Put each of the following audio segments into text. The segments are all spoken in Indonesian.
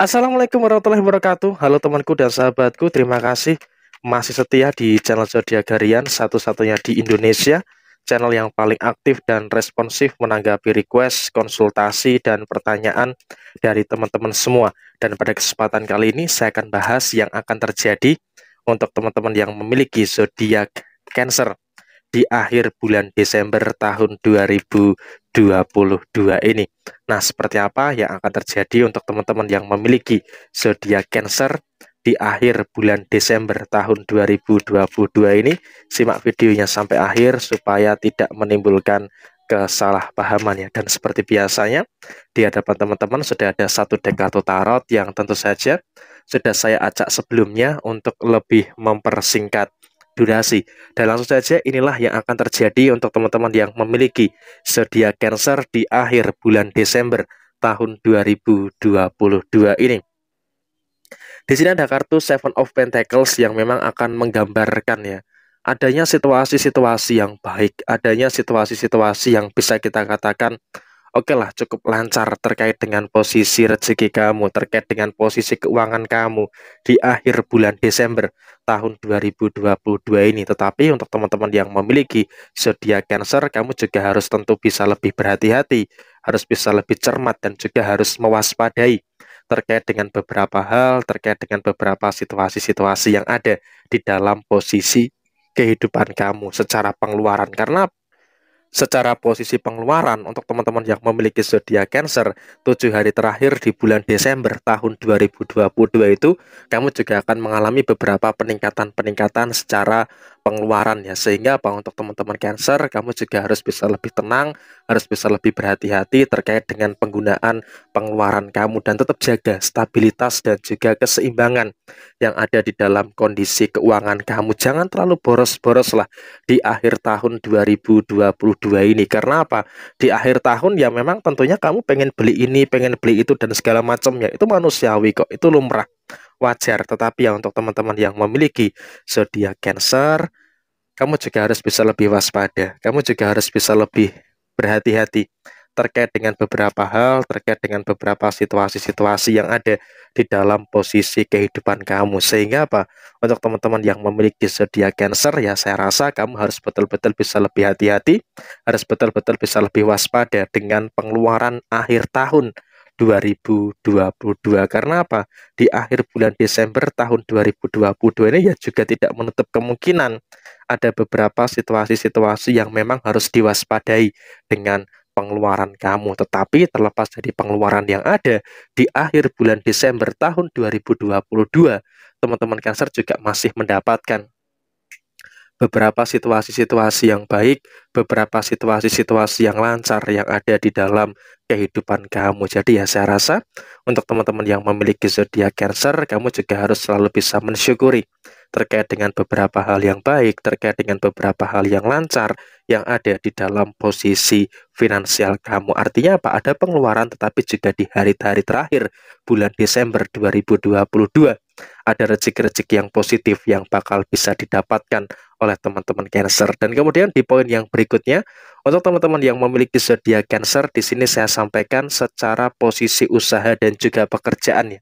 Assalamualaikum warahmatullahi wabarakatuh. Halo temanku dan sahabatku, terima kasih masih setia di channel Zodiac Harian satu-satunya di Indonesia, channel yang paling aktif dan responsif menanggapi request, konsultasi dan pertanyaan dari teman-teman semua. Dan pada kesempatan kali ini saya akan bahas yang akan terjadi untuk teman-teman yang memiliki zodiak Cancer di akhir bulan Desember tahun 2022 ini. Nah, seperti apa yang akan terjadi untuk teman-teman yang memiliki zodiak Cancer di akhir bulan Desember tahun 2022 ini. Simak videonya sampai akhir supaya tidak menimbulkan kesalahpahaman ya. Dan seperti biasanya di hadapan teman-teman sudah ada satu deck kartu tarot yang tentu saja sudah saya ajak sebelumnya untuk lebih mempersingkat durasi. Dan langsung saja inilah yang akan terjadi untuk teman-teman yang memiliki sedia cancer di akhir bulan Desember tahun 2022 ini. Di sini ada kartu Seven of Pentacles yang memang akan menggambarkan ya adanya situasi-situasi yang baik, adanya situasi-situasi yang bisa kita katakan oke okay lah cukup lancar terkait dengan posisi rezeki kamu, terkait dengan posisi keuangan kamu di akhir bulan Desember tahun 2022 ini. Tetapi untuk teman-teman yang memiliki zodiak Cancer, kamu juga harus tentu bisa lebih berhati-hati, harus bisa lebih cermat dan juga harus mewaspadai terkait dengan beberapa hal, terkait dengan beberapa situasi-situasi yang ada di dalam posisi kehidupan kamu secara pengeluaran. Karena secara posisi pengeluaran untuk teman-teman yang memiliki zodiak Cancer 7 hari terakhir di bulan Desember tahun 2022 itu kamu juga akan mengalami beberapa peningkatan-peningkatan secara pengeluaran ya sehingga apa untuk teman-teman cancer kamu juga harus bisa lebih tenang harus bisa lebih berhati-hati terkait dengan penggunaan pengeluaran kamu dan tetap jaga stabilitas dan juga keseimbangan yang ada di dalam kondisi keuangan kamu jangan terlalu boros-boros lah di akhir tahun 2022 ini karena apa di akhir tahun ya memang tentunya kamu pengen beli ini pengen beli itu dan segala macam ya itu manusiawi kok itu lumrah wajar. Tetapi ya untuk teman-teman yang memiliki zodiak Cancer, kamu juga harus bisa lebih waspada. Kamu juga harus bisa lebih berhati-hati terkait dengan beberapa hal, terkait dengan beberapa situasi-situasi yang ada di dalam posisi kehidupan kamu. Sehingga apa? Untuk teman-teman yang memiliki zodiak Cancer ya saya rasa kamu harus betul-betul bisa lebih hati-hati, harus betul-betul bisa lebih waspada dengan pengeluaran akhir tahun 2022 karena apa di akhir bulan Desember tahun 2022 ini ya juga tidak menutup kemungkinan ada beberapa situasi-situasi yang memang harus diwaspadai dengan pengeluaran kamu tetapi terlepas dari pengeluaran yang ada di akhir bulan Desember tahun 2022 teman-teman Cancer juga masih mendapatkan beberapa situasi-situasi yang baik, beberapa situasi-situasi yang lancar yang ada di dalam kehidupan kamu. Jadi ya saya rasa untuk teman-teman yang memiliki zodiak Cancer, kamu juga harus selalu bisa mensyukuri terkait dengan beberapa hal yang baik, terkait dengan beberapa hal yang lancar yang ada di dalam posisi finansial kamu. Artinya apa? Ada pengeluaran tetapi juga di hari-hari terakhir bulan Desember 2022 ada rezeki-rezeki yang positif yang bakal bisa didapatkan oleh teman-teman Cancer. Dan kemudian di poin yang berikutnya, untuk teman-teman yang memiliki zodiak Cancer, di sini saya sampaikan secara posisi usaha dan juga pekerjaannya.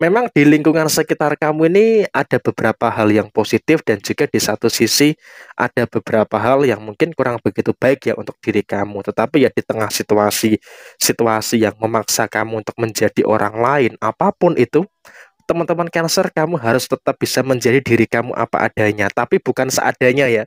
Memang di lingkungan sekitar kamu ini ada beberapa hal yang positif dan juga di satu sisi ada beberapa hal yang mungkin kurang begitu baik ya untuk diri kamu. Tetapi ya di tengah situasi situasi yang memaksa kamu untuk menjadi orang lain apapun itu, teman-teman Cancer, kamu harus tetap bisa menjadi diri kamu apa adanya, tapi bukan seadanya ya.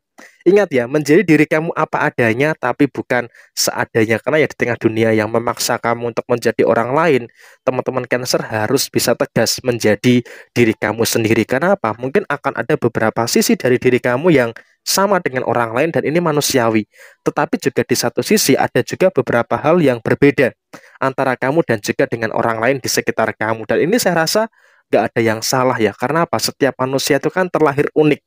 Ingat ya, menjadi diri kamu apa adanya, tapi bukan seadanya. Karena ya di tengah dunia yang memaksa kamu untuk menjadi orang lain, teman-teman Cancer harus bisa tegas menjadi diri kamu sendiri. Karena apa? Mungkin akan ada beberapa sisi dari diri kamu yang sama dengan orang lain dan ini manusiawi. Tetapi juga di satu sisi ada juga beberapa hal yang berbeda antara kamu dan juga dengan orang lain di sekitar kamu. Dan ini saya rasa nggak ada yang salah ya karena apa setiap manusia itu kan terlahir unik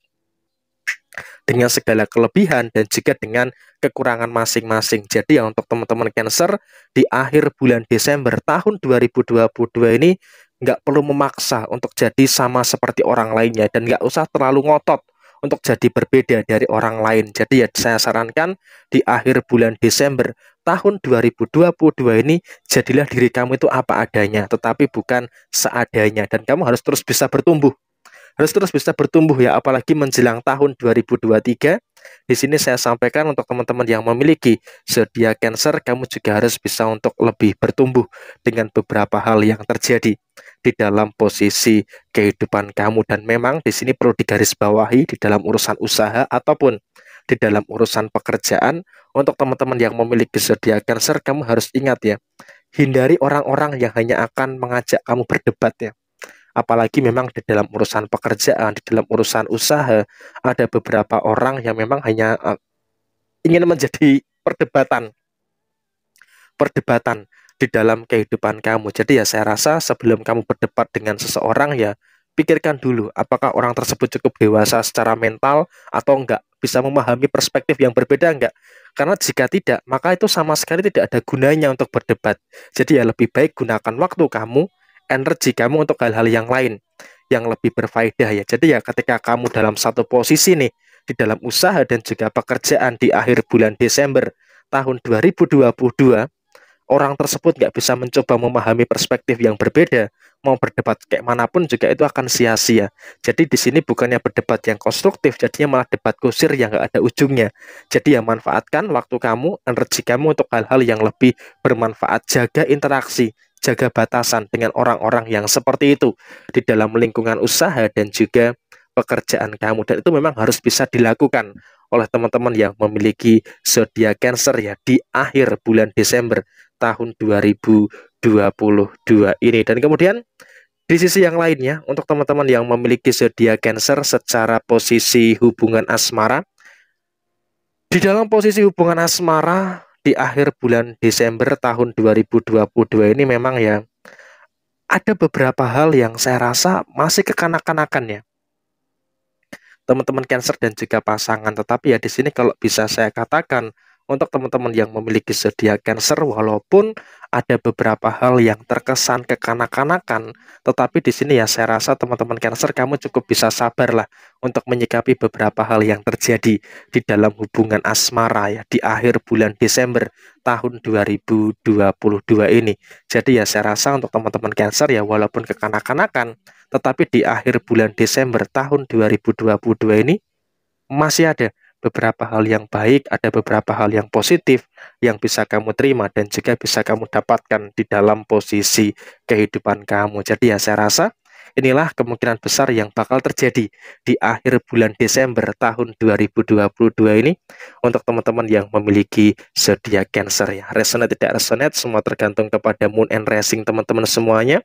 dengan segala kelebihan dan juga dengan kekurangan masing-masing. Jadi ya untuk teman-teman Cancer di akhir bulan Desember tahun 2022 ini nggak perlu memaksa untuk jadi sama seperti orang lainnya dan nggak usah terlalu ngotot untuk jadi berbeda dari orang lain. Jadi ya saya sarankan di akhir bulan Desember tahun 2022 ini jadilah diri kamu itu apa adanya, tetapi bukan seadanya. Dan kamu harus terus bisa bertumbuh. Harus terus bisa bertumbuh ya, apalagi menjelang tahun 2023. Di sini saya sampaikan untuk teman-teman yang memiliki zodiak cancer, kamu juga harus bisa untuk lebih bertumbuh dengan beberapa hal yang terjadi di dalam posisi kehidupan kamu dan memang di sini perlu digarisbawahi di dalam urusan usaha ataupun di dalam urusan pekerjaan untuk teman-teman yang memiliki zodiak Cancer, kamu harus ingat ya, hindari orang-orang yang hanya akan mengajak kamu berdebat ya. Apalagi memang di dalam urusan pekerjaan, di dalam urusan usaha, ada beberapa orang yang memang hanya eh, ingin menjadi perdebatan. Perdebatan di dalam kehidupan kamu. Jadi ya saya rasa sebelum kamu berdebat dengan seseorang ya pikirkan dulu apakah orang tersebut cukup dewasa secara mental atau enggak, bisa memahami perspektif yang berbeda enggak. Karena jika tidak, maka itu sama sekali tidak ada gunanya untuk berdebat. Jadi ya lebih baik gunakan waktu kamu, energi kamu untuk hal-hal yang lain yang lebih berfaedah ya. Jadi ya ketika kamu dalam satu posisi nih di dalam usaha dan juga pekerjaan di akhir bulan Desember tahun 2022 orang tersebut nggak bisa mencoba memahami perspektif yang berbeda, mau berdebat kayak manapun juga itu akan sia-sia. Jadi di sini bukannya berdebat yang konstruktif, jadinya malah debat kusir yang nggak ada ujungnya. Jadi ya manfaatkan waktu kamu, energi kamu untuk hal-hal yang lebih bermanfaat. Jaga interaksi, jaga batasan dengan orang-orang yang seperti itu di dalam lingkungan usaha dan juga pekerjaan kamu dan itu memang harus bisa dilakukan oleh teman-teman yang memiliki zodiak Cancer ya di akhir bulan Desember tahun 2022 ini. Dan kemudian di sisi yang lainnya, untuk teman-teman yang memiliki zodiak Cancer secara posisi hubungan asmara, di dalam posisi hubungan asmara di akhir bulan Desember tahun 2022 ini memang ya ada beberapa hal yang saya rasa masih kekanak-kanakan ya. Teman-teman Cancer dan juga pasangan, tetapi ya di sini kalau bisa saya katakan untuk teman-teman yang memiliki zodiak Cancer walaupun ada beberapa hal yang terkesan kekanak-kanakan tetapi di sini ya saya rasa teman-teman Cancer kamu cukup bisa sabar lah untuk menyikapi beberapa hal yang terjadi di dalam hubungan asmara ya di akhir bulan Desember tahun 2022 ini. Jadi ya saya rasa untuk teman-teman Cancer ya walaupun kekanak-kanakan tetapi di akhir bulan Desember tahun 2022 ini masih ada beberapa hal yang baik, ada beberapa hal yang positif yang bisa kamu terima dan juga bisa kamu dapatkan di dalam posisi kehidupan kamu. Jadi ya saya rasa Inilah kemungkinan besar yang bakal terjadi di akhir bulan Desember tahun 2022 ini untuk teman-teman yang memiliki zodiak Cancer ya. Resonate tidak resonate semua tergantung kepada moon and rising teman-teman semuanya.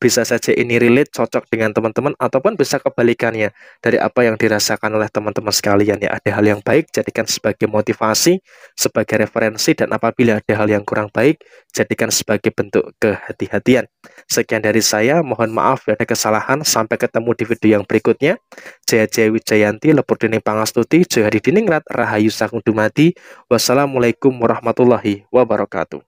Bisa saja ini relate cocok dengan teman-teman ataupun bisa kebalikannya dari apa yang dirasakan oleh teman-teman sekalian ya. Ada hal yang baik jadikan sebagai motivasi, sebagai referensi dan apabila ada hal yang kurang baik jadikan sebagai bentuk kehati-hatian. Sekian dari saya, mohon maaf ada kesalahan kesalahan. Sampai ketemu di video yang berikutnya. Jaya Jaya Wijayanti, Lepur Dening Pangastuti, Hadi Diningrat, Rahayu Sagung Dumadi. Wassalamualaikum warahmatullahi wabarakatuh.